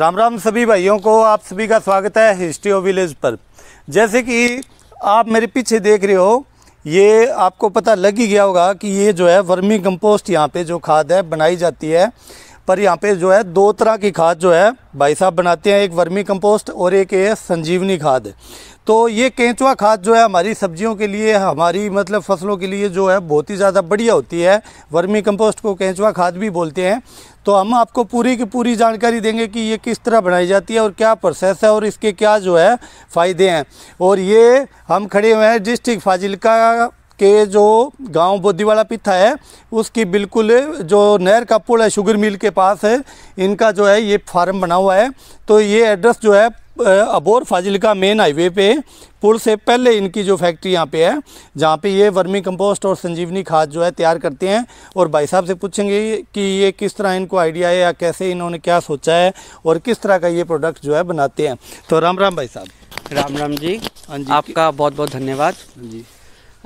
राम राम सभी भाइयों को आप सभी का स्वागत है हिस्ट्री ऑफ विलेज पर जैसे कि आप मेरे पीछे देख रहे हो ये आपको पता लग ही गया होगा कि ये जो है वर्मी कंपोस्ट यहाँ पे जो खाद है बनाई जाती है पर यहाँ पे जो है दो तरह की खाद जो है भाई साहब बनाते हैं एक वर्मी कंपोस्ट और एक है संजीवनी खाद तो ये केंचुआ खाद जो है हमारी सब्जियों के लिए हमारी मतलब फसलों के लिए जो है बहुत ही ज़्यादा बढ़िया होती है वर्मी कंपोस्ट को केंचुआ खाद भी बोलते हैं तो हम आपको पूरी की पूरी जानकारी देंगे कि ये किस तरह बनाई जाती है और क्या प्रोसेस है और इसके क्या जो है फ़ायदे हैं और ये हम खड़े हुए हैं डिस्ट्रिक्ट फाजिलका के जो गांव बोदीवाला पिथा है उसकी बिल्कुल जो नहर का पुल है शुगर मिल के पास है इनका जो है ये फार्म बना हुआ है तो ये एड्रेस जो है अबोर फाजिलका मेन हाईवे पे पुल से पहले इनकी जो फैक्ट्री यहाँ पे है जहाँ पे ये वर्मी कंपोस्ट और संजीवनी खाद जो है तैयार करते हैं और भाई साहब से पूछेंगे कि ये किस तरह इनको आइडिया है या कैसे इन्होंने क्या सोचा है और किस तरह का ये प्रोडक्ट जो है बनाते हैं तो राम राम भाई साहब राम राम जी हाँ जी आपका बहुत बहुत धन्यवाद हाँ जी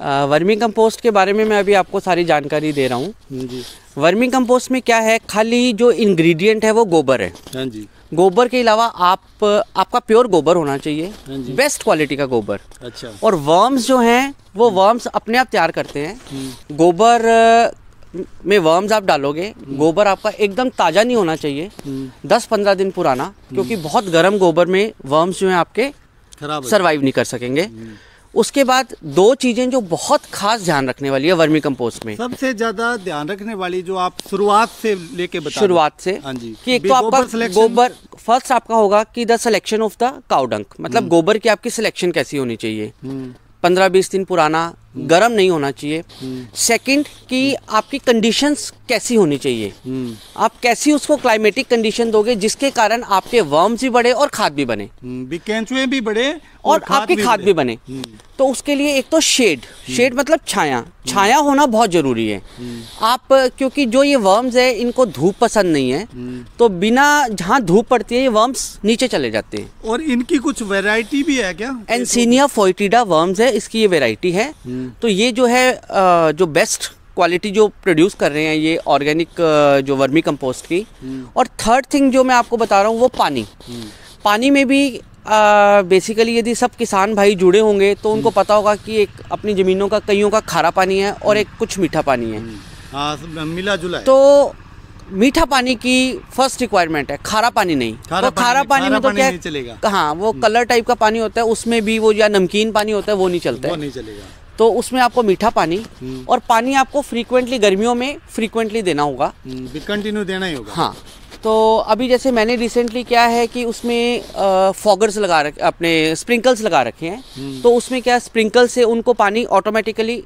वर्मी कंपोस्ट के बारे में मैं अभी आपको सारी जानकारी दे रहा हूँ हाँ वर्मी कंपोस्ट में क्या है खाली जो इंग्रेडिएंट है वो गोबर है हाँ जी गोबर के अलावा आप आपका प्योर गोबर होना चाहिए बेस्ट हाँ क्वालिटी का गोबर अच्छा और वर्म्स जो हैं वो वर्म्स अपने आप तैयार करते हैं हम्म। गोबर में वर्म्स आप डालोगे हम्म। गोबर आपका एकदम ताज़ा नहीं होना चाहिए हम्म। दस पंद्रह दिन पुराना क्योंकि बहुत गर्म गोबर में वर्म्स जो हैं आपके सरवाइव सर्वाइव नहीं कर सकेंगे उसके बाद दो चीज़ें जो बहुत खास ध्यान रखने वाली है वर्मी कंपोस्ट में सबसे ज़्यादा ध्यान रखने वाली जो आप शुरुआत से लेके बता शुरुआत से हाँ जी कि एक तो आपका गोबर फर्स्ट आपका होगा कि the selection of the cow dung मतलब हम्म। गोबर की आपकी सिलेक्शन कैसी होनी चाहिए हम्म। पंद्रह बीस दिन पुराना गर्म हम्म। नहीं होना चाहिए सेकंड हम्म। कि आपकी कंडीशंस कैसी होनी चाहिए हम्म। आप कैसी उसको क्लाइमेटिक कंडीशन दोगे जिसके कारण आपके वर्म्स भी बढ़े और खाद भी बने केंचुए भी बढ़े और, और आपकी खाद भी बने तो उसके लिए एक तो शेड शेड मतलब छाया छाया होना बहुत ज़रूरी है आप क्योंकि जो ये वर्म्स है इनको धूप पसंद नहीं है तो बिना जहाँ धूप पड़ती है ये वर्म्स नीचे चले जाते हैं और इनकी कुछ वेराइटी भी है क्या एनसीनिया फोइटिडा वर्म्स है इसकी ये वेराइटी है तो ये जो है जो बेस्ट क्वालिटी जो प्रोड्यूस कर रहे हैं ये ऑर्गेनिक जो वर्मी कंपोस्ट की और थर्ड थिंग जो मैं आपको बता रहा हूँ वो पानी पानी में भी बेसिकली यदि सब किसान भाई जुड़े होंगे तो उनको पता होगा कि एक अपनी ज़मीनों का कईयों का खारा पानी है और एक कुछ मीठा पानी है आ, हाँ, मिला जुला है। तो मीठा पानी की फर्स्ट रिक्वायरमेंट है खारा पानी नहीं खारा तो पानी, खारा पानी, में तो क्या चलेगा हाँ वो कलर हम्म। टाइप का पानी होता है उसमें भी वो या नमकीन पानी होता है वो नहीं चलता वो नहीं चलेगा तो उसमें आपको मीठा पानी हम्म। और पानी आपको फ्रीक्वेंटली गर्मियों में फ्रीक्वेंटली देना होगा कंटिन्यू हम्म, देना ही होगा हाँ तो अभी जैसे मैंने रिसेंटली क्या है कि उसमें फॉगर्स लगा रखे अपने स्प्रिंकल्स लगा रखे हैं हम्म। तो उसमें क्या स्प्रिंकल से उनको पानी ऑटोमेटिकली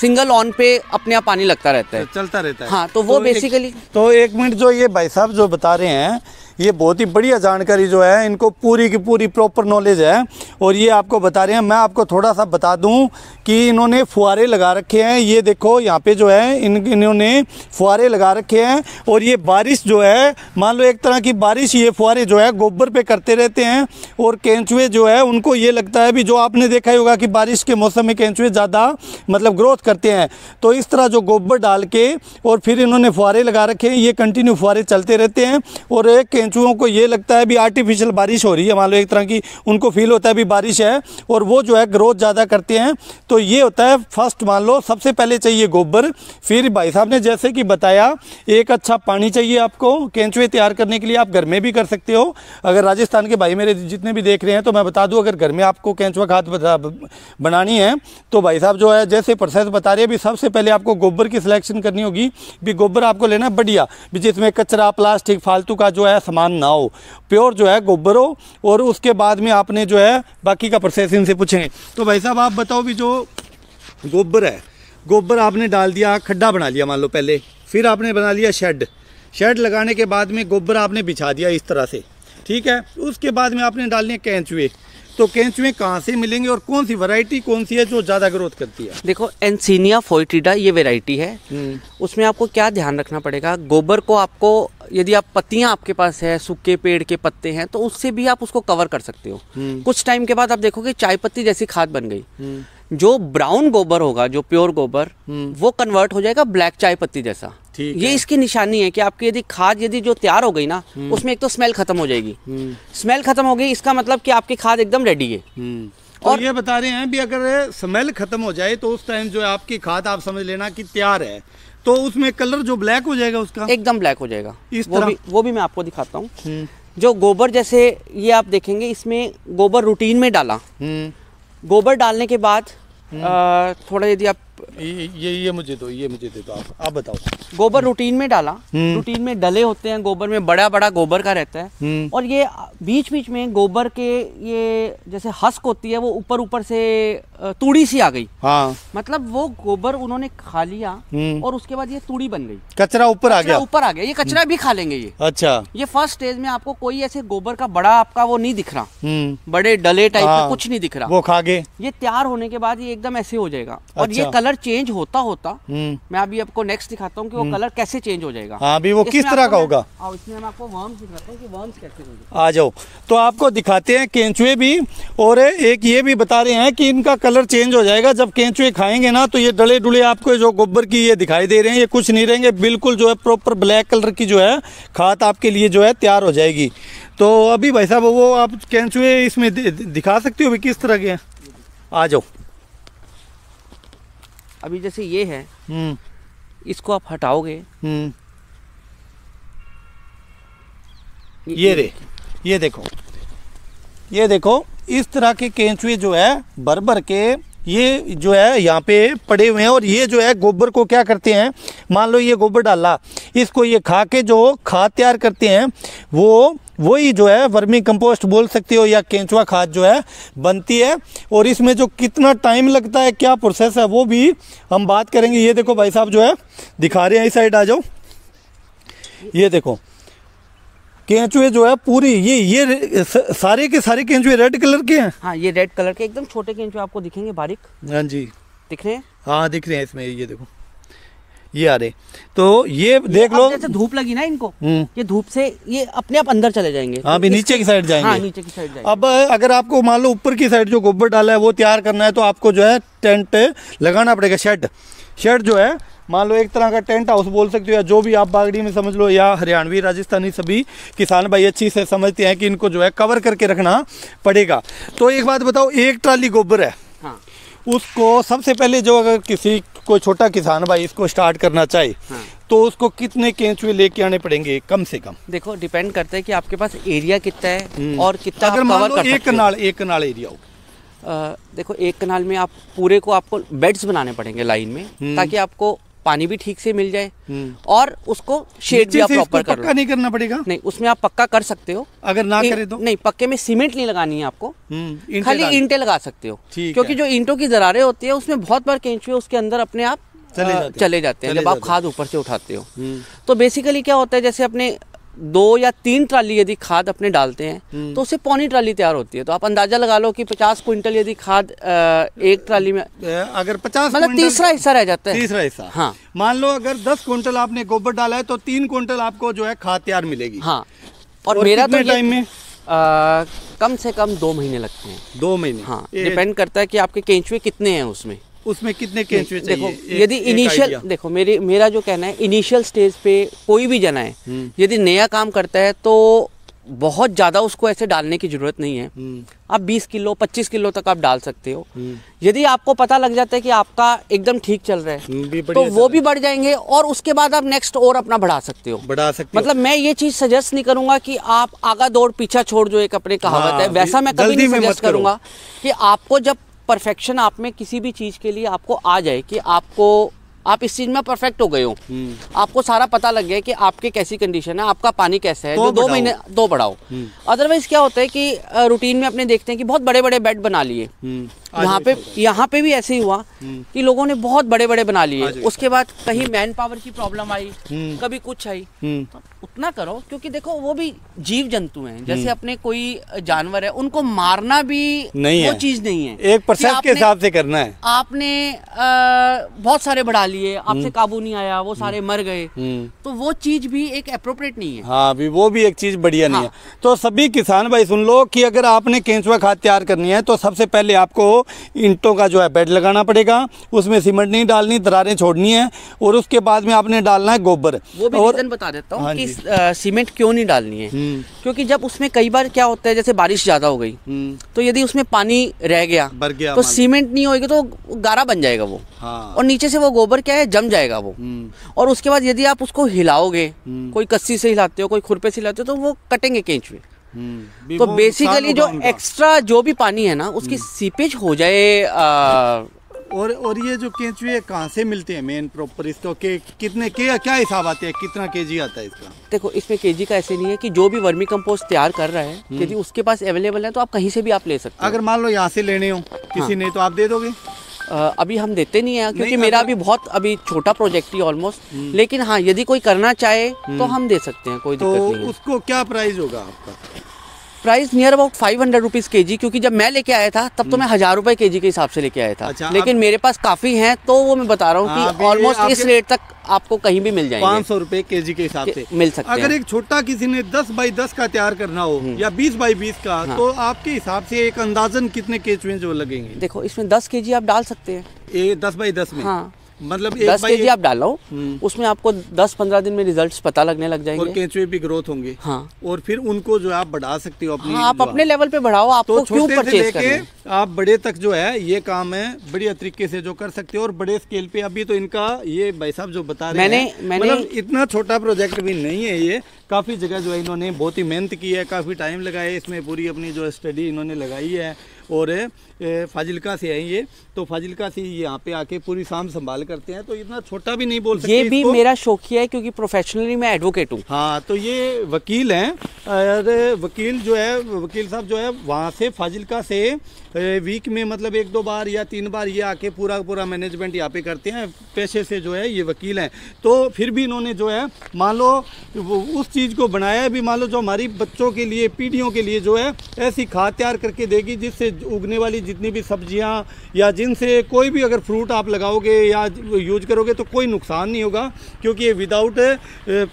सिंगल ऑन पे अपने आप पानी लगता रहता है चलता रहता है हाँ तो, तो वो बेसिकली तो एक मिनट जो ये भाई साहब जो बता रहे हैं ये बहुत ही बढ़िया जानकारी जो है इनको पूरी की पूरी प्रॉपर नॉलेज है और ये आपको बता रहे हैं मैं आपको थोड़ा सा बता दूं कि इन्होंने फुहारे लगा रखे हैं ये देखो यहाँ पे जो है इन इन्होंने फुहारे लगा रखे हैं और ये बारिश जो है मान लो एक तरह की बारिश ये फुहारे जो है गोबर पर करते रहते हैं और कैंचुए जो है उनको ये लगता है भी जो आपने देखा ही होगा कि बारिश के मौसम में कैंचुए ज़्यादा मतलब ग्रोथ करते हैं तो इस तरह जो गोबर डाल के और फिर इन्होंने फुहारे लगा रखे हैं ये कंटिन्यू फुहारे चलते रहते हैं और एक केंचुओं को ये लगता है भी आर्टिफिशियल बारिश हो रही है मान लो एक तरह की उनको फील होता है भी बारिश है और वो जो है ग्रोथ ज़्यादा करते हैं तो ये होता है फर्स्ट मान लो सबसे पहले चाहिए गोबर फिर भाई साहब ने जैसे कि बताया एक अच्छा पानी चाहिए आपको केंचुए तैयार करने के लिए आप घर में भी कर सकते हो अगर राजस्थान के भाई मेरे जितने भी देख रहे हैं तो मैं बता दूँ अगर घर में आपको केंचुआ खाद बनानी है तो भाई साहब जो है जैसे प्रोसेस बता रहे हैं भी सबसे पहले आपको गोबर की सिलेक्शन करनी होगी भी गोबर आपको लेना बढ़िया भी जिसमें कचरा प्लास्टिक फालतू का जो है सामान ना हो प्योर जो है गोबर हो और उसके बाद में आपने जो है बाकी का प्रोसेस इनसे पूछेंगे तो भाई साहब आप बताओ भी जो गोबर है गोबर आपने डाल दिया खड्डा बना लिया मान लो पहले फिर आपने बना लिया शेड शेड लगाने के बाद में गोबर आपने बिछा दिया इस तरह से ठीक है उसके बाद में आपने डाल लिया कैंचुए तो केंचुए कहाँ से मिलेंगे और कौन सी वैरायटी कौन सी है जो ज़्यादा ग्रोथ करती है देखो एनसीनिया फोइटिडा ये वैरायटी है हम्म। उसमें आपको क्या ध्यान रखना पड़ेगा गोबर को आपको यदि आप पत्तियां आपके पास है सूखे पेड़ के पत्ते हैं तो उससे भी आप उसको कवर कर सकते हो हम्म। कुछ टाइम के बाद आप देखोगे चाय पत्ती जैसी खाद बन गई हम्म। जो ब्राउन गोबर होगा जो प्योर गोबर हम्म। वो कन्वर्ट हो जाएगा ब्लैक चाय पत्ती जैसा ये इसकी निशानी है कि आपकी यदि खाद यदि जो तैयार हो गई ना हम्म। उसमें एक तो स्मेल खत्म हो जाएगी स्मेल हम्म। खत्म हो गई इसका मतलब कि आपकी खाद एकदम रेडी है तो और ये बता रहे हैं भी अगर स्मेल खत्म हो जाए तो उस टाइम जो आपकी खाद आप समझ लेना कि तैयार है तो उसमें कलर जो ब्लैक हो जाएगा उसका एकदम ब्लैक हो जाएगा इस वो भी वो भी मैं आपको दिखाता हूँ जो गोबर जैसे ये आप देखेंगे इसमें गोबर रूटीन में डाला गोबर डालने के बाद आ, हम्म। थोड़ा यदि आप ये ये मुझे दो ये मुझे दे दो आप आप बताओ गोबर रूटीन में डाला हम्म। रूटीन में डले होते हैं गोबर में बड़ा बड़ा गोबर का रहता है हम्म। और ये बीच बीच में गोबर के ये जैसे हस्क होती है वो ऊपर ऊपर से तूड़ी सी आ गई हाँ मतलब वो गोबर उन्होंने खा लिया हम्म। और उसके बाद ये तूड़ी बन गई कचरा ऊपर आ गया ऊपर आ गया ये कचरा भी खा लेंगे ये अच्छा ये फर्स्ट स्टेज में आपको कोई ऐसे गोबर का बड़ा आपका वो नहीं दिख रहा बड़े डले टाइप हाँ। का कुछ नहीं दिख रहा वो खा गए ये तैयार होने के बाद ये एकदम ऐसे हो जाएगा और ये कलर अच्छा। कलर चेंज होता होता हम्म। मैं अभी आपको नेक्स्ट दिखाता हूँ कि वो हम्म। कलर कैसे चेंज हो जाएगा हाँ अभी वो किस तरह का होगा इसमें आपको वर्म दिखाता हूँ कि वर्म्स कैसे आ जाओ तो आपको दिखाते हैं केंचुए भी और एक ये भी बता रहे हैं कि इनका कलर चेंज हो जाएगा जब केंचुए खाएंगे ना तो ये डले डुले आपको जो गोबर की ये दिखाई दे रहे हैं ये कुछ नहीं रहेंगे बिल्कुल जो है प्रॉपर ब्लैक कलर की जो है खाद आपके लिए जो है तैयार हो जाएगी तो अभी भाई साहब वो आप केंचुए इसमें दिखा सकते हो भी किस तरह के हैं आ जाओ अभी जैसे ये है हम्म। इसको आप हटाओगे हम्म। ये, ये रे ये देखो ये देखो इस तरह के केंचुए जो है बरबर के ये जो है यहाँ पे पड़े हुए हैं और ये जो है गोबर को क्या करते हैं मान लो ये गोबर डाला इसको ये खा के जो खाद तैयार करते हैं वो वही जो है वर्मी कंपोस्ट बोल सकते हो या केंचुआ खाद जो है बनती है और इसमें जो कितना टाइम लगता है क्या प्रोसेस है वो भी हम बात करेंगे ये देखो भाई साहब जो है दिखा रहे हैं इस साइड आ जाओ ये देखो केंचुए जो है पूरी ये ये सारे के सारे केंचुए रेड कलर के हैं हाँ ये रेड कलर के एकदम छोटे केंचुए आपको दिखेंगे बारीक हाँ जी दिख रहे हैं हाँ दिख रहे हैं इसमें ये देखो ये आ रहे तो ये, ये देख लो जैसे धूप लगी ना इनको हम्म। ये धूप से ये अपने आप अंदर चले जाएंगे हाँ भी नीचे की साइड हाँ, जाएंगे हाँ, नीचे की साइड जाएंगे अब अगर आपको मान लो ऊपर की साइड जो गोबर डाला है वो तैयार करना है तो आपको जो है टेंट लगाना पड़ेगा शेड शेड जो है मान लो एक तरह का टेंट हाउस बोल सकते हो या जो भी आप बागड़ी में समझ लो या हरियाणवी राजस्थानी सभी किसान भाई अच्छी से समझते हैं कि इनको जो है कवर करके रखना पड़ेगा तो एक बात बताओ एक ट्राली गोबर है हाँ। उसको सबसे पहले जो अगर किसी कोई छोटा किसान भाई इसको स्टार्ट करना चाहे हाँ। तो उसको कितने केंचुए लेके आने पड़ेंगे कम से कम देखो डिपेंड करता है कि आपके पास एरिया कितना है हम्म। और कितना अगर मान लो एक कनाल एक कनाल एरिया हो देखो एक कनाल में आप पूरे को आपको बेड्स बनाने पड़ेंगे लाइन में हम्म। ताकि आपको पानी भी ठीक से मिल जाए हम्म। और उसको शेड भी आप प्रॉपर कर पक्का नहीं करना पड़ेगा नहीं उसमें आप पक्का कर सकते हो अगर ना करे तो नहीं पक्के में सीमेंट नहीं लगानी है आपको हम्म, खाली ईंटे लगा सकते हो क्योंकि जो ईंटों की दरारें होती है उसमें बहुत बार केंचुए उसके अंदर अपने आप चले जाते हैं जब आप खाद ऊपर से उठाते हो हम्म। तो बेसिकली क्या होता है जैसे अपने दो या तीन ट्राली यदि खाद अपने डालते हैं हम्म। तो उसे पौनी ट्राली तैयार होती है तो आप अंदाजा लगा लो कि पचास क्विंटल यदि खाद एक ट्राली में अगर पचास मतलब तीसरा हिस्सा रह जाता है तीसरा हिस्सा हाँ मान लो अगर दस क्विंटल आपने गोबर डाला है तो तीन क्विंटल आपको जो है खाद तैयार मिलेगी हाँ और, और मेरा तो टाइम में आ, कम से कम दो महीने लगते हैं दो महीने हाँ डिपेंड करता है कि आपके केंचुए कितने हैं उसमें उसमें कितने केंचुए चाहिए यदि इनिशियल देखो मेरी मेरा जो कहना है इनिशियल स्टेज पे कोई भी जना है हम्म। यदि नया काम करता है तो बहुत ज़्यादा उसको ऐसे डालने की ज़रूरत नहीं है हम्म। आप 20 किलो 25 किलो तक आप डाल सकते हो हम्म। यदि आपको पता लग जाता है कि आपका एकदम ठीक चल रहा है तो वो भी बढ़ जाएंगे और उसके बाद आप नेक्स्ट और अपना बढ़ा सकते हो बढ़ा सकते मतलब हो। मैं ये चीज़ सजेस्ट नहीं करूंगा कि आप आगा दौड़ पीछा छोड़ जो एक अपने कहावत हाँ, है वैसा मैं कभी नहीं सजेस्ट करूंगा कि आपको जब परफेक्शन आप में किसी भी चीज़ के लिए आपको आ जाए कि आपको आप इस चीज़ में परफेक्ट हो गए हो हम्म। आपको सारा पता लग गया कि आपके कैसी कंडीशन है आपका पानी कैसा है तो दो महीने दो बढ़ाओ अदरवाइज हम्म। क्या होता है कि रूटीन में अपने देखते हैं कि बहुत बड़े बड़े बेड बना लिए हम्म। यहाँ पे यहाँ पे भी ऐसे ही हुआ हम्म। कि लोगों ने बहुत बड़े बड़े बना लिए उसके बाद कहीं मैन पावर की प्रॉब्लम आई हम्म। कभी कुछ आई हम्म। तो उतना करो क्योंकि देखो वो भी जीव जंतु हैं जैसे अपने कोई जानवर है उनको मारना भी नहीं वो चीज नहीं है एक परसेंट के हिसाब से करना है आपने बहुत सारे बढ़ा लिए आपसे काबू नहीं आया वो सारे मर गए तो वो चीज भी एक अप्रोप्रिएट नहीं है हाँ भी वो भी एक चीज बढ़िया नहीं है हाँ। तो सभी किसान भाई सुन लो की अगर आपने केंचुआ खाद तैयार करनी है तो सबसे पहले आपको ईंटों का जो है बेड लगाना पड़ेगा उसमें सीमेंट नहीं डालनी दरारें छोड़नी है और उसके बाद में आपने डालना है गोबर वो भी और बता देता हूँ हाँ सीमेंट क्यों नहीं डालनी है हम्म। क्योंकि जब उसमें कई बार क्या होता है जैसे बारिश ज़्यादा हो गई हम्म। तो यदि उसमें पानी रह गया भर गया तो सीमेंट नहीं होगी तो गारा बन जाएगा वो हाँ। और नीचे से वो गोबर क्या है जम जाएगा वो हम्म। और उसके बाद यदि आप उसको हिलाओगे कोई कस्सी से हिलाते हो कोई खुरपे से हिलाते हो तो वो कटेंगे केंच में हम्म। तो बेसिकली जो एक्स्ट्रा जो भी पानी है ना उसकी सीपेज हम्म। हो जाए आ, और और ये जो केंचुए कहाँ से मिलते हैं मेन प्रॉपर इसको के कितने के क्या हिसाब आते हैं कितना केजी आता है इसका देखो इसमें केजी का ऐसे नहीं है कि जो भी वर्मी कंपोस्ट तैयार कर रहा है हम्म। यदि उसके पास अवेलेबल है तो आप कहीं से भी आप ले सकते हैं अगर मान लो यहाँ से लेने हो किसी हाँ। ने तो आप दे दोगे अभी हम देते नहीं है क्योंकि मेरा अभी बहुत अभी छोटा प्रोजेक्ट ही ऑलमोस्ट हम्म। लेकिन हाँ यदि कोई करना चाहे तो हम्म। हम दे सकते हैं कोई तो दिक्कत नहीं उसको क्या प्राइस होगा आपका price near about five hundred rupees के जी क्योंकि जब मैं लेके आया था तब तो मैं हम्म। हज़ार रुपए के जी के हिसाब से लेके आया था अच्छा, लेकिन मेरे पास काफ़ी हैं तो वो मैं बता रहा हूँ कि ऑलमोस्ट इस रेट तक आपको कहीं भी मिल जाएंगे पाँच सौ रुपए के जी के हिसाब से मिल सकते अगर एक छोटा किसी ने दस बाई दस का तैयार करना हो हम्म। या बीस बाई बीस का हाँ। तो आपके हिसाब से एक अंदाजन कितने में जो लगेंगे देखो इसमें दस के जी आप डाल सकते हैं दस बाई दस में हाँ मतलब दस के जी आप डालो हम्म। उसमें आपको दस पंद्रह दिन में रिजल्ट्स पता लगने लग जाएंगे और केंचुए भी ग्रोथ होंगे हाँ और फिर उनको जो आप बढ़ा सकते हो अपनी हाँ, आप अपने लेवल पे बढ़ाओ तो आपको तो क्यों परचेज करें आप बड़े तक जो है ये काम है बढ़िया तरीके से जो कर सकते हो और बड़े स्केल पे अभी तो इनका ये भाई साहब जो बता रहे मैंने मैंने मतलब इतना छोटा प्रोजेक्ट भी नहीं है ये काफ़ी जगह जो है इन्होंने बहुत ही मेहनत की है काफ़ी टाइम लगाया इसमें पूरी अपनी जो स्टडी इन्होंने लगाई है और फाजिलका से हैं ये तो फाजिलका से यहाँ पे आके पूरी शाम संभाल करते हैं तो इतना छोटा भी नहीं बोल सकते ये भी मेरा शौकिया है क्योंकि प्रोफेशनली मैं एडवोकेट हूँ हाँ तो ये वकील हैं और वकील जो है वकील साहब जो है वहाँ से फाजिलका से वीक में मतलब एक दो बार या तीन बार ये आके पूरा पूरा मैनेजमेंट यहाँ पे करते हैं पैसे से जो है ये वकील हैं तो फिर भी इन्होंने जो है मान लो उस चीज़ को बनाया भी मान लो जो हमारी बच्चों के लिए पीढ़ियों के लिए जो है ऐसी खाद तैयार करके देगी जिससे उगने वाली जितनी भी सब्जियां या जिनसे कोई भी अगर फ्रूट आप लगाओगे या यूज करोगे तो कोई नुकसान नहीं होगा क्योंकि ये विदाउट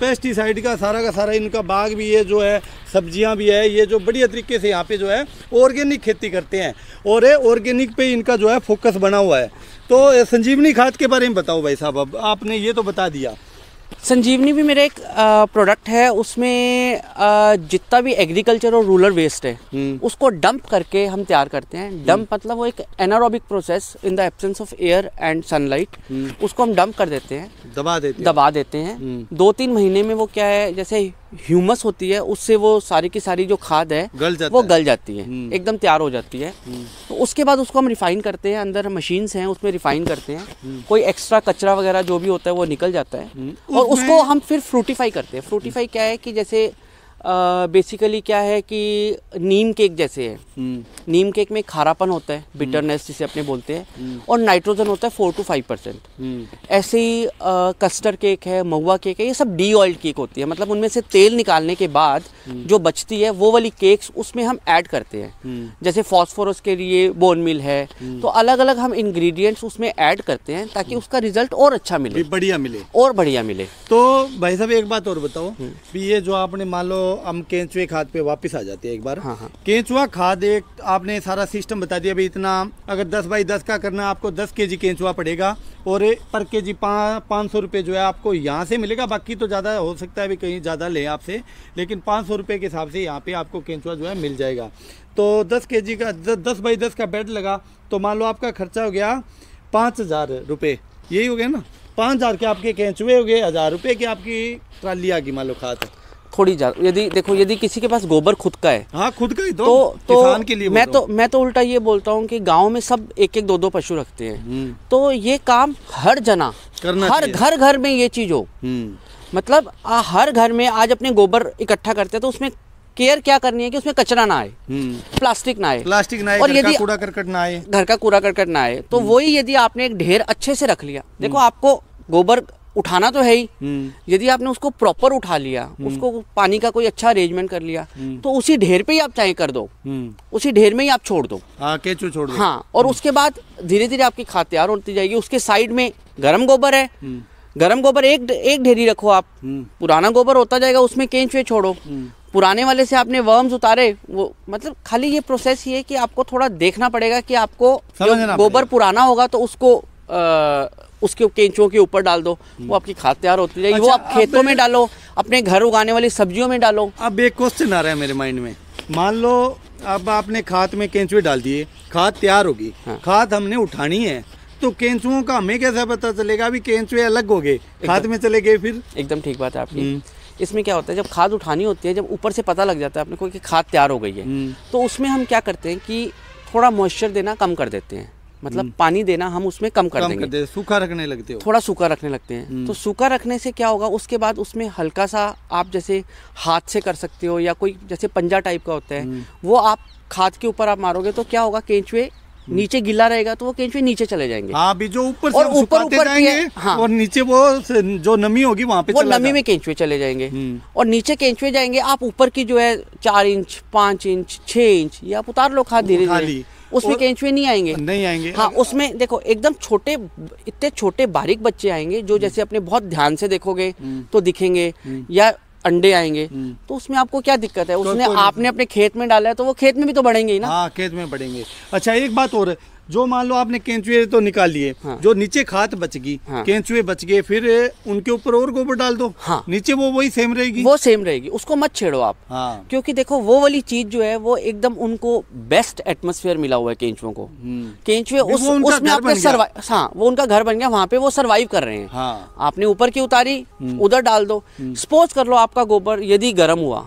पेस्टिसाइड का सारा का सारा इनका बाग भी ये जो है सब्जियां भी है ये जो बढ़िया तरीके से यहाँ पे जो है ऑर्गेनिक खेती करते हैं और ऑर्गेनिक पे इनका जो है फोकस बना हुआ है तो संजीवनी खाद के बारे में बताओ भाई साहब अब आपने ये तो बता दिया संजीवनी भी मेरा एक प्रोडक्ट है उसमें जितना भी एग्रीकल्चर और रूरल वेस्ट है हम्म। उसको डंप करके हम तैयार करते हैं डंप हम्म। मतलब वो एक anaerobic process in the absence of air and sunlight उसको हम डंप कर देते हैं दबा देते दबा देते हैं हम्म। दो तीन महीने में वो क्या है जैसे ह्यूमस होती है उससे वो सारी की सारी जो खाद है गल वो गल जाती है हम्म। एकदम तैयार हो जाती है हम्म। तो उसके बाद उसको हम रिफाइन करते हैं अंदर मशीन्स हैं उसमें रिफाइन करते हैं हम्म। कोई एक्स्ट्रा कचरा वगैरह जो भी होता है वो निकल जाता है और उसको हम फिर फ्रूटिफाई करते हैं फ्रूटिफाई क्या है कि जैसे बेसिकली क्या है कि नीम केक जैसे है हम्म। नीम केक में खारापन होता है बिटरनेस हम्म। जिसे अपने बोलते हैं हम्म। और नाइट्रोजन होता है फोर टू फाइव परसेंट ऐसे ही कस्टर्ड केक है महुआ केक है ये सब डी ऑयल केक होती है मतलब उनमें से तेल निकालने के बाद जो बचती है वो वाली केक्स उसमें हम ऐड करते हैं जैसे फॉस्फोरस के लिए बोन मिल है तो अलग अलग हम इंग्रेडिएंट्स उसमें ऐड करते हैं ताकि उसका रिजल्ट और अच्छा मिले बढ़िया मिले और बढ़िया मिले तो भाई साहब एक बात और बताओ ये जो आपने मान लो हम केंचुए खाद पे वापस आ जाते हैं एक बार हाँ हाँ केंचुआ खाद एक आपने सारा सिस्टम बता दिया अभी इतना अगर दस बाई दस का करना आपको दस के जी केंचुआ पड़ेगा और पर के जी पाँच सौ रुपये जो है आपको यहाँ से मिलेगा बाकी तो ज़्यादा हो सकता है अभी कहीं ज़्यादा ले आपसे लेकिन पाँच सौ रुपये के हिसाब से यहाँ पे आपको केंचुआ जो है मिल जाएगा तो दस के जी का दस बाई दस का बेड लगा तो मान लो आपका खर्चा हो गया पाँच हज़ार रुपये यही हो गया ना पाँच हज़ार के आपके कैंचुए हो गए हज़ार रुपये की आपकी ट्राली आ गई मान लो खाद थोड़ी ज्यादा यदि देखो यदि किसी के पास गोबर खुद का है हाँ खुद का ही दो, तो, तो किसान के लिए मैं तो मैं तो उल्टा ये बोलता हूँ कि गांव में सब एक एक दो दो पशु रखते हैं हम्म। तो ये काम हर जना करना हर घर घर में ये चीज हो हम्म। मतलब आ, हर घर में आज अपने गोबर इकट्ठा करते हैं तो उसमें केयर क्या करनी है कि उसमें कचरा ना आए हम्म। प्लास्टिक ना आए प्लास्टिक ना आए और यदि कूड़ा करकट ना आए घर का कूड़ा करकट ना आए तो वही यदि आपने एक ढेर अच्छे से रख लिया देखो आपको गोबर उठाना तो है ही हम्म। यदि आपने उसको प्रॉपर उठा लिया हम्म। उसको पानी का कोई अच्छा अरेंजमेंट कर लिया हम्म। तो उसी ढेर पे ही आप चाहे कर दो उसी ढेर में ही आप छोड़ दो हाँ, केचू छोड़ दो हाँ और उसके बाद धीरे धीरे आपकी खाद तैयार होती जाएगी उसके साइड में गर्म गोबर है गर्म गोबर एक एक ढेरी रखो आप पुराना गोबर होता जाएगा उसमें केंच वे छोड़ो पुराने वाले से आपने वर्म्स उतारे वो मतलब खाली ये प्रोसेस ये है कि आपको थोड़ा देखना पड़ेगा कि आपको गोबर पुराना होगा तो उसको उसके केंचुओं के ऊपर डाल दो वो हम्म। आपकी खाद तैयार होती रहेगी अच्छा, वो आप खेतों में डालो अपने घर उगाने वाली सब्जियों में डालो अब एक क्वेश्चन आ रहा है मेरे माइंड में मान लो अब आपने खाद में केंचुए डाल दिए खाद तैयार होगी हाँ। खाद हमने उठानी है तो केंचुओं का हमें कैसा पता चलेगा अभी केंचुए अलग हो गए खाद में चले गए फिर एकदम ठीक बात है आपकी हम्म। इसमें क्या होता है जब खाद उठानी होती है जब ऊपर से पता लग जाता है अपने को कि खाद तैयार हो गई है हम्म। तो उसमें हम क्या करते हैं कि थोड़ा मॉइस्चर देना कम कर देते हैं मतलब हम्म। पानी देना हम उसमें कम कर कम देंगे कर सूखा रखने लगते हो थोड़ा सूखा रखने लगते हैं हम्म। तो सूखा रखने से क्या होगा उसके बाद उसमें हल्का सा आप जैसे हाथ से कर सकते हो या कोई जैसे पंजा टाइप का होता है हम्म। वो आप खाद के ऊपर आप मारोगे तो क्या होगा केंचुए नीचे गिला रहेगा तो वो केंचुए नीचे चले जाएंगे हाँ जो ऊपर और ऊपर ऊपर हाँ और नीचे वो जो नमी होगी वहाँ पे वो नमी में केंचुए चले जाएंगे और नीचे केंचुए जाएंगे आप ऊपर की जो है चार इंच पांच इंच छः इंच या आप उतार लो खाद धीरे धीरे उसमें केंचुए नहीं आएंगे नहीं आएंगे हाँ उसमें देखो एकदम छोटे इतने छोटे बारीक बच्चे आएंगे जो जैसे अपने बहुत ध्यान से देखोगे हम्म। तो दिखेंगे हम्म। या अंडे आएंगे हम्म। तो उसमें आपको क्या दिक्कत है तो उसने आपने अपने खेत में डाला है तो वो खेत में भी तो बढ़ेंगे ही ना हाँ खेत में बढ़ेंगे अच्छा एक बात और जो मान लो आपने केंचुए तो निकाल लिए हाँ। जो नीचे खाद बच गई हाँ। केंचुए बच गए फिर उनके ऊपर और गोबर डाल दो हाँ। नीचे वो वही सेम रहेगी वो सेम रहेगी उसको मत छेड़ो आप हाँ। क्योंकि देखो वो वाली चीज जो है वो एकदम उनको बेस्ट एटमोस्फेयर मिला हुआ है केंचुओ को हम्म। केंचुए उसमें आपने हाँ वो उनका घर बन गया वहाँ पे वो सर्वाइव कर रहे हैं हाँ। आपने ऊपर की उतारी हम्म। उधर डाल दो सपोज हम्म। कर लो आपका गोबर यदि गर्म हुआ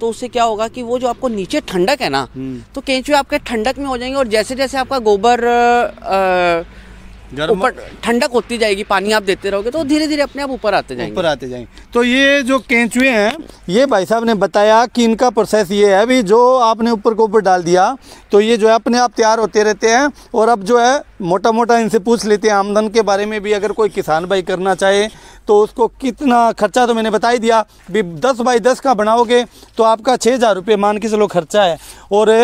तो उससे क्या होगा कि वो जो आपको नीचे ठंडक है ना तो केंचुए आपके ठंडक में हो जाएंगे और जैसे जैसे आपका गोबर ऊपर ठंडक होती जाएगी पानी आप देते रहोगे तो धीरे धीरे अपने आप ऊपर आते जाएंगे ऊपर आते जाएंगे तो ये जो केंचुए हैं ये भाई साहब ने बताया कि इनका प्रोसेस ये है अभी जो आपने ऊपर को ऊपर डाल दिया तो ये जो है अपने आप तैयार होते रहते हैं और अब जो है मोटा मोटा इनसे पूछ लेते हैं आमदन के बारे में भी अगर कोई किसान भाई करना चाहे तो उसको कितना खर्चा तो मैंने बता ही दिया भी दस बाई दस का बनाओगे तो आपका छः हज़ार रुपये मान के चलो खर्चा है और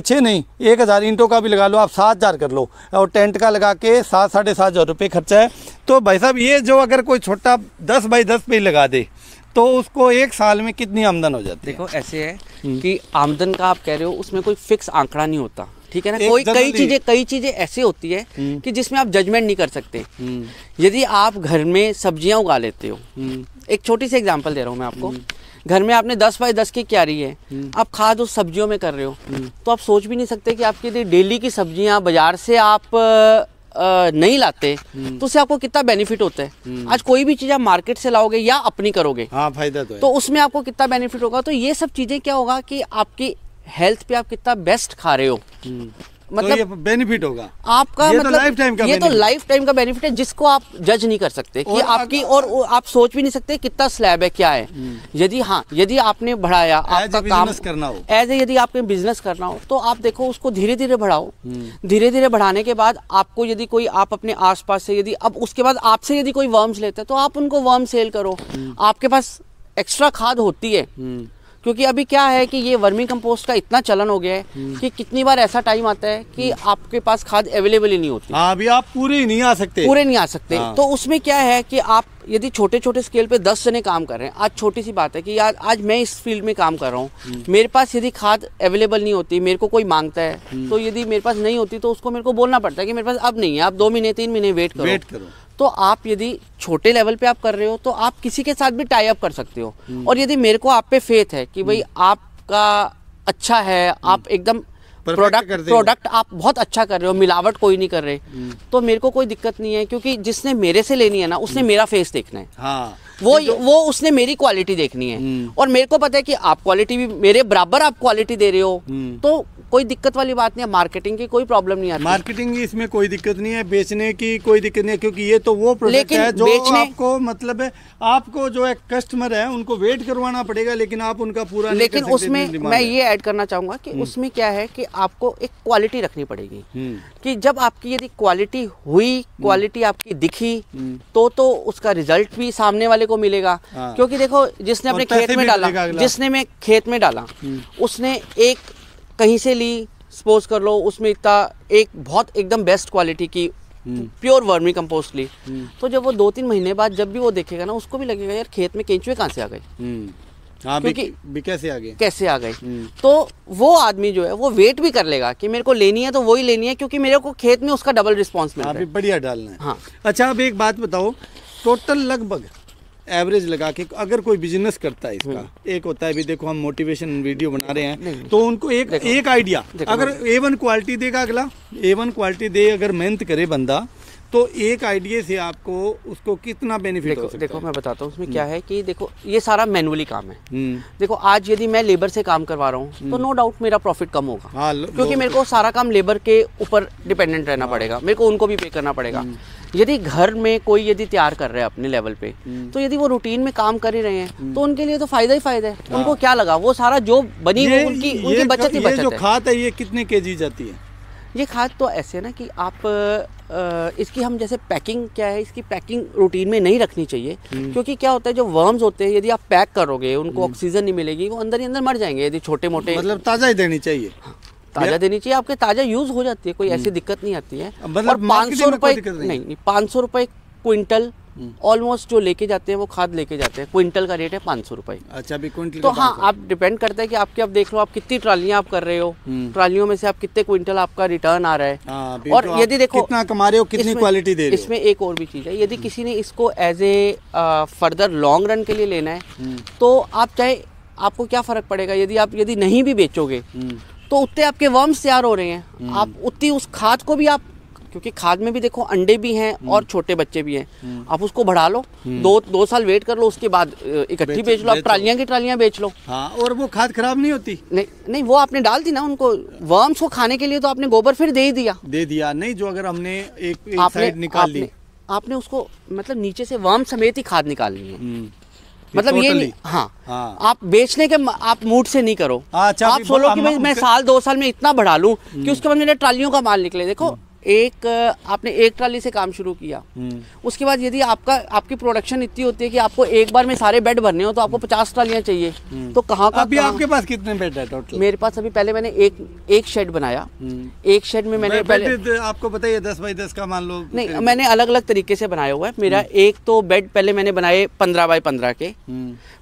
छः नहीं एक हज़ार ईंटों का भी लगा लो आप सात हज़ार कर लो और टेंट का लगा के सात साढ़े सात हज़ार रुपये खर्चा है तो भाई साहब ये जो अगर कोई छोटा दस बाई दस पे लगा दे तो उसको एक साल में कितनी आमदन हो जाती है देखो ऐसे है हम्म। कि आमदन का आप कह रहे हो उसमें कोई फिक्स आंकड़ा नहीं होता ठीक है ना कोई कई चीजें कई चीजें ऐसी होती है हम्म। कि जिसमें आप जजमेंट नहीं कर सकते हम्म। यदि आप घर में सब्जियां उगा लेते हो हम्म। एक छोटी सी एग्जाम्पल दे रहा हूँ मैं आपको घर में आपने दस बाई दस की क्यारी है आप खाद उस सब्जियों में कर रहे हो तो आप सोच भी नहीं सकते कि आपकी यदि डेली की सब्जियां बाजार से आप नहीं लाते तो उससे आपको कितना बेनिफिट होता है आज कोई भी चीज आप मार्केट से लाओगे या अपनी करोगे हाँ फायदा तो, तो उसमें आपको कितना बेनिफिट होगा तो ये सब चीजें क्या होगा कि आपकी हेल्थ पे आप कितना बेस्ट खा रहे हो हम्म। मतलब तो बेनिफिट होगा आपका ये तो मतलब तो लाइफ टाइम का ये तो लाइफ टाइम का बेनिफिट है जिसको आप जज नहीं कर सकते कि आपकी और आप सोच भी नहीं सकते कितना स्लैब है क्या है हम्म। यदि हाँ यदि आपने बढ़ाया आपका काम करना हो एज ए यदि आपने बिजनेस करना हो तो आप देखो उसको धीरे धीरे बढ़ाओ हम्म। धीरे धीरे बढ़ाने के बाद आपको यदि कोई आप अपने आस से यदि अब उसके बाद आपसे यदि कोई वर्म्स लेते हैं तो आप उनको वर्म सेल करो आपके पास एक्स्ट्रा खाद होती है क्योंकि अभी क्या है कि ये वर्मी कंपोस्ट का इतना चलन हो गया है हम्म। कि कितनी बार ऐसा टाइम आता है कि हम्म। आपके पास खाद अवेलेबल ही नहीं होती हाँ, अभी आप पूरे नहीं आ सकते पूरे नहीं आ सकते आ। हाँ। तो उसमें क्या है कि आप यदि छोटे छोटे स्केल पे दस जने काम कर रहे हैं आज छोटी सी बात है कि यार आज मैं इस फील्ड में काम कर रहा हूँ हम्म। मेरे पास यदि खाद अवेलेबल नहीं होती मेरे को कोई मांगता है तो यदि मेरे पास नहीं होती तो उसको मेरे को बोलना पड़ता है कि मेरे पास अब नहीं है आप दो महीने तीन महीने वेट करो वेट करो तो आप यदि छोटे लेवल पे आप कर रहे हो तो आप किसी के साथ भी टाई अप कर सकते हो हम्म। और यदि मेरे को आप पे फेथ है कि भाई हम्म। आपका अच्छा है हम्म। आप एकदम प्रोडक्ट प्रोडक्ट आप बहुत अच्छा कर रहे हो मिलावट कोई नहीं कर रहे तो मेरे को कोई दिक्कत नहीं है क्योंकि जिसने मेरे से लेनी है ना उसने मेरा फेस देखना है हाँ वो तो- वो उसने मेरी क्वालिटी देखनी है हम्म। और मेरे को पता है कि आप क्वालिटी भी मेरे बराबर आप क्वालिटी दे रहे हो हम्म। तो कोई दिक्कत वाली बात नहीं है मार्केटिंग की कोई प्रॉब्लम नहीं आती मार्केटिंग की इसमें कोई दिक्कत नहीं है बेचने की कोई दिक्कत नहीं है क्योंकि ये तो वो प्रोडक्ट है जो बेचने... आपको मतलब है आपको जो एक कस्टमर है उनको वेट करवाना पड़ेगा लेकिन आप उनका पूरा लेकिन उसमें मैं ये ऐड करना चाहूंगा कि हम्म। उसमें क्या है कि आपको एक क्वालिटी रखनी पड़ेगी कि जब आपकी यदि क्वालिटी हुई क्वालिटी आपकी दिखी तो तो उसका रिजल्ट भी सामने वाले को मिलेगा हाँ। क्योंकि देखो जिसने अपने खेत में डाला जिसने में खेत में डाला हम्म। उसने एक कहीं से ली सपोज कर लो उसमें इतना एक बहुत एकदम बेस्ट क्वालिटी की प्योर हम्म। वर्मी कंपोस्ट ली हम्म। तो जब वो दो तीन महीने बाद जब भी वो देखेगा ना उसको भी लगेगा यार खेत में केंचुए कहाँ से आ गए हाँ क्योंकि भी कैसे आ गए कैसे आ गए तो वो आदमी जो है वो वेट भी कर लेगा कि मेरे को लेनी है तो वही लेनी है क्योंकि मेरे को खेत में उसका डबल रिस्पॉन्स मिल हाँ, रहा है बढ़िया डालना है हाँ अच्छा अब एक बात बताओ टोटल लगभग एवरेज लगा के अगर कोई बिजनेस करता है इसका हम्म। एक होता है भी देखो हम मोटिवेशन वीडियो बना रहे हैं तो उनको एक एक आइडिया अगर ए वन क्वालिटी देगा अगला ए वन क्वालिटी दे अगर मेहनत करे बंदा तो एक आइडिया से आपको उसको कितना बेनिफिट देखो, हो सकता देखो है? मैं बताता हूँ उसमें हम्म। क्या है कि देखो ये सारा मैनुअली काम है हम्म। देखो आज यदि मैं लेबर से काम करवा रहा हूँ तो नो हम्म। डाउट मेरा प्रॉफिट कम होगा हाँ, क्योंकि मेरे को सारा काम लेबर के ऊपर डिपेंडेंट रहना हाँ। पड़ेगा मेरे को उनको भी पे करना पड़ेगा यदि घर में कोई यदि तैयार कर रहे हैं अपने लेवल पे तो यदि वो रूटीन में काम कर ही रहे हैं तो उनके लिए तो फायदा ही फायदा है हाँ। उनको क्या लगा वो सारा जो बनी उनकी उनकी बचत ही बचत है खाद है ये कितने के जी जाती है ये खाद तो ऐसे है ना कि आप इसकी हम जैसे पैकिंग क्या है इसकी पैकिंग रूटीन में नहीं रखनी चाहिए हम्म। क्योंकि क्या होता है जो वर्म्स होते हैं यदि आप पैक करोगे उनको ऑक्सीजन हम्म। नहीं मिलेगी वो अंदर ही अंदर मर जाएंगे यदि छोटे मोटे मतलब ताज़ा ही देनी चाहिए हाँ, ताज़ा देनी चाहिए आपके ताज़ा यूज़ हो जाती है कोई ऐसी हम्म। दिक्कत नहीं आती है मतलब पाँच सौ रुपये नहीं पाँच सौ रुपये क्विंटल ऑलमोस्ट जो लेके जाते हैं वो खाद लेके जाते हैं क्विंटल का रेट है पाँच सौ रुपए अच्छा भी क्विंटल तो हाँ आप डिपेंड करता है कि आपके आप देख लो आप कितनी ट्रालियाँ आप कर रहे हो हम्म। ट्रालियों में से आप कितने क्विंटल आपका रिटर्न आ रहा है आ, हाँ, और तो यदि देखो कितना कमा रहे हो कितनी क्वालिटी दे रहे हो इसमें एक और भी चीज़ है यदि हम्म। किसी ने इसको as a further long run के लिए लेना है हम्म। तो आप चाहे आपको क्या फ़र्क पड़ेगा यदि आप यदि नहीं भी बेचोगे तो उतने आपके वर्म्स तैयार हो रहे हैं आप उतनी उस खाद को भी आप क्योंकि खाद में भी देखो अंडे भी हैं हम्म। और छोटे बच्चे भी हैं हम्म। आप उसको बढ़ा लो हम्म। दो दो साल वेट कर लो उसके बाद इकट्ठी बेच लो आप ट्रालियाँ की ट्रालियाँ बेच लो हाँ और वो खाद खराब नहीं होती नहीं नहीं वो आपने डाल दी ना उनको वर्म्स को खाने के लिए तो आपने गोबर फिर दे ही दिया दे दिया नहीं जो अगर हमने एक, निकाल ली आपने उसको मतलब नीचे से वर्म समेत ही खाद निकालनी है मतलब ये नहीं हाँ, हाँ आप बेचने के आप मूड से नहीं करो अच्छा, आप सोलो कि मैं मैं साल दो साल में इतना बढ़ा लूं कि उसके बाद मेरे ट्रालियों का माल निकले देखो एक आपने एक ट्राली से काम शुरू किया हम्म। उसके बाद यदि आपका आपकी प्रोडक्शन इतनी होती है कि आपको एक बार में सारे बेड भरने हो तो आपको पचास ट्रालियाँ चाहिए हम्म। तो कहाँ का अभी आपके पास कितने बेड है टोटल मेरे पास अभी पहले मैंने एक एक शेड बनाया हम्म। एक शेड में मैंने पहले आपको बताइए दस बाई दस का मान लो नहीं मैंने अलग अलग तरीके से बनाया हुआ है मेरा एक तो बेड पहले मैंने बनाए पंद्रह बाई पंद्रह के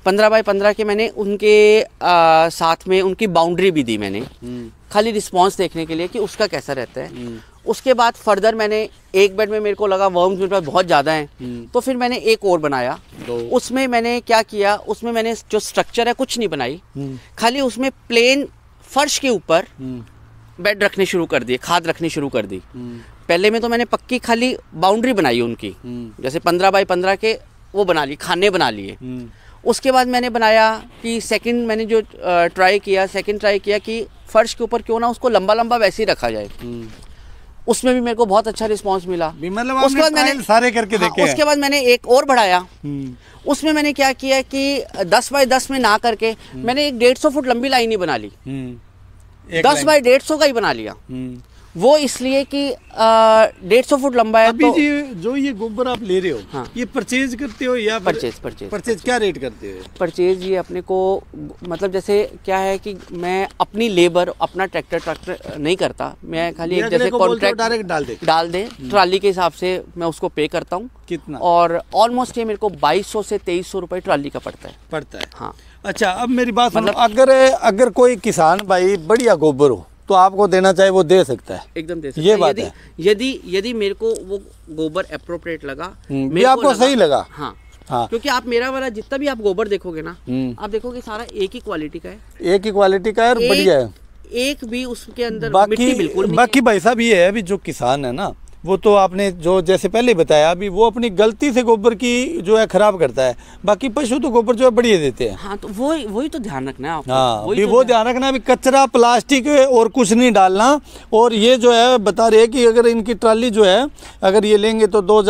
पंद्रह बाई पंद्रह के मैंने उनके साथ में उनकी बाउंड्री भी दी मैंने खाली रिस्पॉन्स देखने के लिए कि उसका कैसा रहता है हम्म। उसके बाद फर्दर मैंने एक बेड में मेरे को लगा वर्म्स मेरे पास बहुत ज़्यादा हैं हम्म। तो फिर मैंने एक और बनाया उसमें मैंने क्या किया उसमें मैंने जो स्ट्रक्चर है कुछ नहीं बनाई हम्म। खाली उसमें प्लेन फर्श के ऊपर बेड रखने शुरू कर दिए खाद रखने शुरू कर दी पहले में तो मैंने पक्की खाली बाउंड्री बनाई उनकी जैसे पंद्रह बाई पंद्रह के वो बना लिए खाने बना लिए उसके बाद मैंने बनाया कि सेकंड मैंने जो ट्राई किया सेकंड ट्राई किया कि फर्श के ऊपर क्यों ना उसको लंबा लंबा वैसे ही रखा जाए हम्म। उसमें भी मेरे को बहुत अच्छा रिस्पांस मिला मतलब उसके बाद मैंने सारे करके हाँ, देखे उसके बाद मैंने एक और बढ़ाया हम्म। उसमें मैंने क्या किया कि दस बाय दस में ना करके हम्म। मैंने एक डेढ़ सौ फुट लंबी लाइन ही बना ली दस बाय डेढ़ सौ का ही बना लिया वो इसलिए कि डेढ़ सौ फुट लंबा है अभी तो, ये जो ये गोबर आप ले रहे हो हाँ ये परचेज करते हो या परचेज परचेज परचेज क्या रेट करते हो परचेज ये अपने को मतलब जैसे क्या है कि मैं अपनी लेबर अपना ट्रैक्टर ट्रैक्टर नहीं करता मैं खाली एक जैसे कॉन्ट्रैक्ट डायरेक्ट डाल दे डाल दे हम्म। ट्राली के हिसाब से मैं उसको पे करता हूँ कितना और ऑलमोस्ट ये मेरे को बाईस से तेईस सौ ट्राली का पड़ता है पड़ता है हाँ अच्छा अब मेरी बात मतलब अगर अगर कोई किसान भाई बढ़िया गोबर हो तो आपको देना चाहे वो दे सकता है एकदम दे सकता ये है बात यदि यदि यदि मेरे को वो गोबर अप्रोप्रिएट लगा हम्म, ये आपको सही लगा हाँ हाँ क्योंकि आप मेरा वाला जितना भी आप गोबर देखोगे ना हम्म। आप देखोगे सारा एक ही क्वालिटी का है एक ही क्वालिटी का है और बढ़िया है एक भी उसके अंदर बाकी बिल्कुल बाकी भाई साहब ये है अभी जो किसान है ना वो तो आपने जो जैसे पहले बताया अभी वो अपनी गलती से गोबर की जो है खराब करता है बाकी पशु तो गोबर जो है बढ़िया देते हैं हाँ तो वही वही तो ध्यान रखना है हाँ वही तो वो ध्यान रखना अभी कचरा प्लास्टिक और कुछ नहीं डालना और ये जो है बता रहे हैं कि अगर इनकी ट्राली जो है अगर ये लेंगे तो दो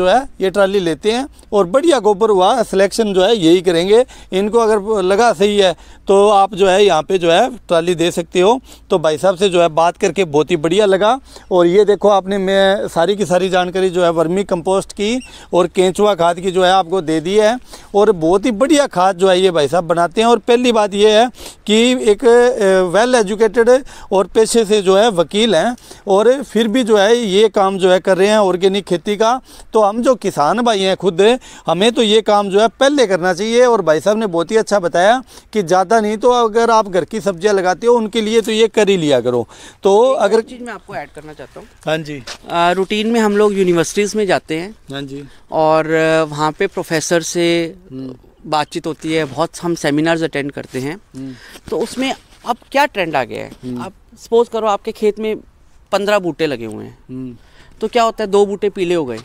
जो है ये ट्राली लेते हैं और बढ़िया गोबर हुआ सिलेक्शन जो है यही करेंगे इनको अगर लगा सही है तो आप जो है यहाँ पे जो है ट्राली दे सकते हो तो भाई साहब से जो है बात करके बहुत ही बढ़िया लगा और ये देखो आपने मैं सारी की सारी जानकारी जो है वर्मी कंपोस्ट की और केंचुआ खाद की जो है आपको दे दी है और बहुत ही बढ़िया खाद जो है ये भाई साहब बनाते हैं और पहली बात ये है कि एक वेल एजुकेटेड और पेशे से जो है वकील हैं और फिर भी जो है ये काम जो है कर रहे हैं ऑर्गेनिक खेती का तो हम जो किसान भाई हैं खुद हमें तो ये काम जो है पहले करना चाहिए और भाई साहब ने बहुत ही अच्छा बताया कि ज़्यादा नहीं तो अगर आप घर की सब्जियाँ लगाते हो उनके लिए तो ये कर ही लिया करो तो अगर चीज़ मैं आपको ऐड करना चाहता हूँ हाँ जी रूटीन में हम लोग यूनिवर्सिटीज़ में जाते हैं हाँ जी और वहाँ पे प्रोफेसर से हम्म। बातचीत होती है बहुत हम सेमिनार्स अटेंड करते हैं हम्म। तो उसमें अब क्या ट्रेंड आ गया है हम्म। आप सपोज करो आपके खेत में पंद्रह बूटे लगे हुए हैं तो क्या होता है दो बूटे पीले हो गए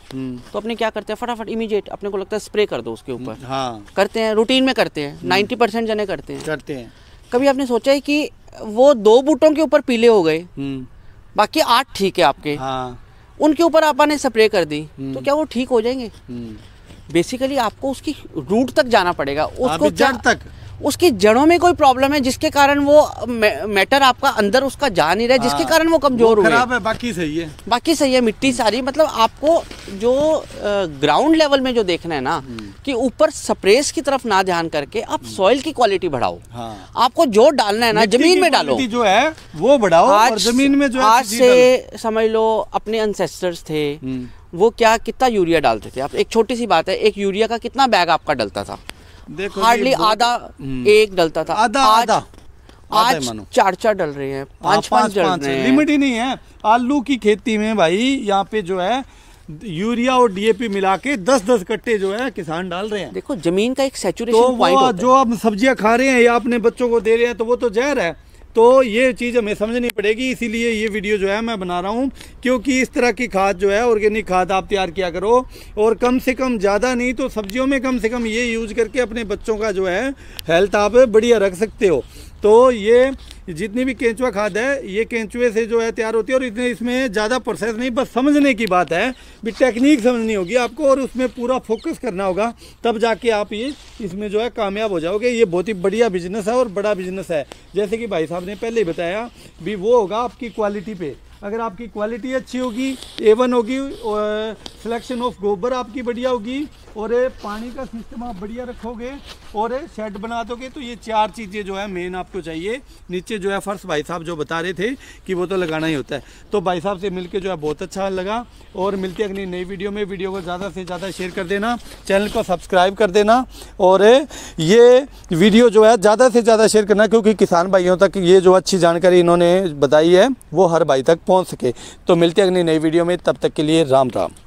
तो अपने क्या करते हैं फटाफट इमीडिएट अपने को लगता है स्प्रे कर दो उसके ऊपर हाँ। करते हैं रूटीन में करते हैं नाइन्टी परसेंट जने करते हैं करते हैं कभी आपने सोचा है कि वो दो बूटों के ऊपर पीले हो गए बाकी आठ ठीक है आपके हाँ। उनके ऊपर आपा ने स्प्रे कर दी तो हम्म। क्या वो ठीक हो जाएंगे बेसिकली हम्म। आपको उसकी रूट तक जाना पड़ेगा हाँ, उसको जड़ तक उसकी जड़ों में कोई प्रॉब्लम है जिसके कारण वो मैटर आपका अंदर उसका जा नहीं रहा है जिसके हाँ। कारण वो कमजोर हुआ है बाकी सही है बाकी सही है मिट्टी सारी मतलब आपको जो ग्राउंड लेवल में जो देखना है ना हम्म। कि ऊपर सप्रेस की तरफ ना ध्यान करके आप सॉइल हम्म। की क्वालिटी बढ़ाओ हाँ। आपको जो डालना है ना जमीन में डालो जो है वो बढ़ाओ आज जमीन में जो आज से समझ लो अपने अनसेस्टर्स थे हम्म। वो क्या कितना यूरिया डालते थे आप एक छोटी सी बात है एक यूरिया का कितना बैग आपका डलता था देखो हार्डली आधा हम्म। एक डलता था आधा आधा आज चार चार डल रहे हैं हाँ, पांच पांच डल रहे हैं लिमिट ही नहीं है आलू की खेती में भाई यहाँ पे जो है यूरिया और डीएपी मिला के दस दस कट्टे जो है किसान डाल रहे हैं देखो जमीन का एक सेचुरेशन तो पॉइंट जो आप सब्जियां खा रहे हैं या अपने बच्चों को दे रहे हैं तो वो तो जहर है तो ये चीज़ हमें समझनी पड़ेगी इसीलिए ये वीडियो जो है मैं बना रहा हूँ क्योंकि इस तरह की खाद जो है ऑर्गेनिक खाद आप तैयार किया करो और कम से कम ज़्यादा नहीं तो सब्जियों में कम से कम ये यूज करके अपने बच्चों का जो है हेल्थ आप बढ़िया रख सकते हो तो ये जितनी भी केंचुआ खाद है ये केंचुए से जो है तैयार होती है और इतने इसमें ज़्यादा प्रोसेस नहीं बस समझने की बात है भी टेक्निक समझनी होगी आपको और उसमें पूरा फोकस करना होगा तब जाके आप ये इसमें जो है कामयाब हो जाओगे ये बहुत ही बढ़िया बिजनेस है और बड़ा बिजनेस है जैसे कि भाई साहब ने पहले ही बताया भी वो होगा आपकी क्वालिटी पर अगर आपकी क्वालिटी अच्छी होगी ए वन होगी सिलेक्शन ऑफ गोबर आपकी बढ़िया होगी और ये पानी का सिस्टम आप बढ़िया रखोगे और शेड बना दोगे तो ये चार चीज़ें जो है मेन आपको चाहिए नीचे जो है फ़र्श भाई साहब जो बता रहे थे कि वो तो लगाना ही होता है तो भाई साहब से मिलके जो है बहुत अच्छा लगा और मिलते अगली नई वीडियो में वीडियो को ज़्यादा से ज़्यादा शेयर कर देना चैनल को सब्सक्राइब कर देना और ये वीडियो जो है ज़्यादा से ज़्यादा शेयर करना क्योंकि किसान भाइयों तक ये जो अच्छी जानकारी इन्होंने बताई है वो हर भाई तक पहुँच सके तो मिलते अगली नई वीडियो में तब तक के लिए राम राम